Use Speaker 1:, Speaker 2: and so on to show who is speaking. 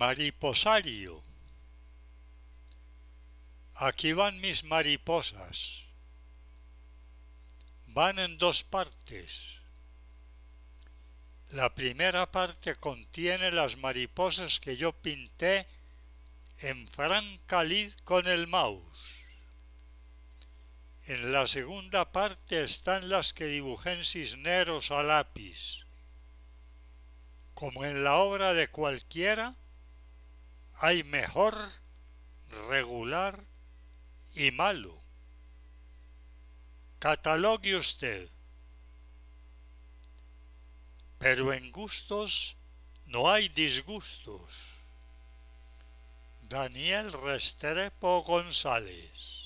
Speaker 1: Mariposario. Aquí van mis mariposas. Van en dos partes. La primera parte contiene las mariposas que yo pinté en franca con el mouse. En la segunda parte están las que dibujé en cisneros a lápiz. Como en la obra de cualquiera, hay mejor, regular y malo. Catalogue usted. Pero en gustos no hay disgustos. Daniel Restrepo González